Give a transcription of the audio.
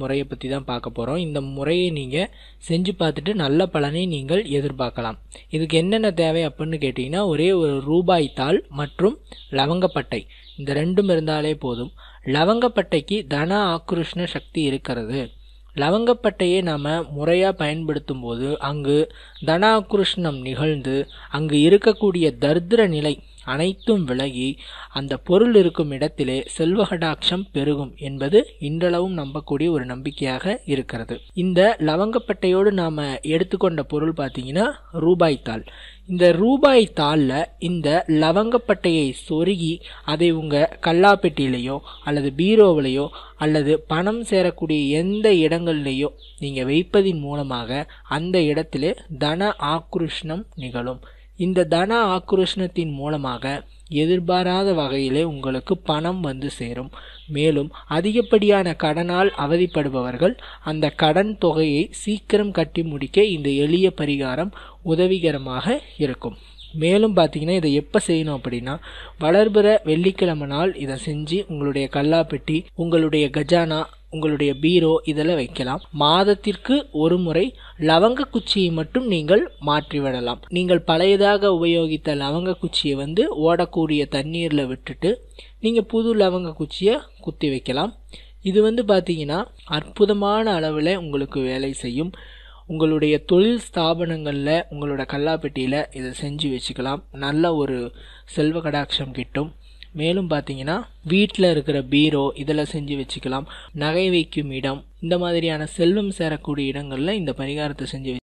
முறையை பற்றி தான் பார்க்க போகிறோம் இந்த முறையை நீங்கள் செஞ்சு பார்த்துட்டு நல்ல பலனை நீங்கள் எதிர்பார்க்கலாம் இதுக்கு என்னென்ன தேவை அப்படின்னு கேட்டிங்கன்னா ஒரே ஒரு ரூபாய் தாள் மற்றும் லவங்கப்பட்டை இந்த ரெண்டும் இருந்தாலே போதும் லவங்கப்பட்டைக்கு தன ஆக்ருஷ்ண சக்தி இருக்கிறது லவங்கப்பட்டையை நாம் முறையாக பயன்படுத்தும் போது அங்கு தனாக்ருஷ்ணம் நிகழ்ந்து அங்கு இருக்கக்கூடிய தர்திர நிலை அனைத்தும் விலகி அந்த பொருள் இருக்கும் இடத்திலே செல்வகடாட்சம் பெருகும் என்பது இன்றளவும் நம்பக்கூடிய ஒரு நம்பிக்கையாக இருக்கிறது இந்த லவங்கப்பட்டையோடு நாம் எடுத்துக்கொண்ட பொருள் பார்த்தீங்கன்னா ரூபாய் தாள் இந்த ரூபாய் தாளில் இந்த லவங்கப்பட்டையை சொருகி அதை உங்கள் கல்லாப்பெட்டியிலையோ அல்லது பீரோவிலையோ அல்லது பணம் சேரக்கூடிய எந்த இடங்கள்லேயோ நீங்கள் வைப்பதின் மூலமாக அந்த இடத்திலே தன ஆக்ருஷ்ணம் நிகழும் இந்த தன ஆக்ரோஷனத்தின் மூலமாக எதிர்பாராத வகையிலே உங்களுக்கு பணம் வந்து சேரும் மேலும் அதிகப்படியான கடனால் அவதிப்படுபவர்கள் அந்த கடன் தொகையை சீக்கிரம் கட்டி முடிக்க இந்த எளிய பரிகாரம் உதவிகரமாக இருக்கும் மேலும் பார்த்தீங்கன்னா இதை எப்போ செய்யணும் அப்படின்னா வளர்புற வெள்ளிக்கிழமை நாள் இதை செஞ்சு உங்களுடைய கல்லாப்பெட்டி உங்களுடைய கஜானா உங்களுடைய பீரோ இதில் வைக்கலாம் மாதத்திற்கு ஒரு முறை லவங்க குச்சியை மட்டும் நீங்கள் மாற்றிவிடலாம் நீங்கள் பழையதாக உபயோகித்த லவங்க குச்சியை வந்து ஓடக்கூடிய தண்ணீரில் விட்டுட்டு நீங்கள் புது லவங்க குச்சியை குத்தி வைக்கலாம் இது வந்து பார்த்தீங்கன்னா அற்புதமான அளவில் உங்களுக்கு வேலை செய்யும் உங்களுடைய தொழில் ஸ்தாபனங்களில் உங்களோட கல்லாப்பெட்டியில் இதை செஞ்சு வச்சுக்கலாம் நல்ல ஒரு செல்வ கடாட்சம் கிட்டும் மேலும் பார்த்தீங்கன்னா வீட்டில் இருக்கிற பீரோ இதில் செஞ்சு வச்சுக்கலாம் நகை வைக்கும் இடம் இந்த மாதிரியான செல்வம் சேரக்கூடிய இடங்களில் இந்த பரிகாரத்தை செஞ்சு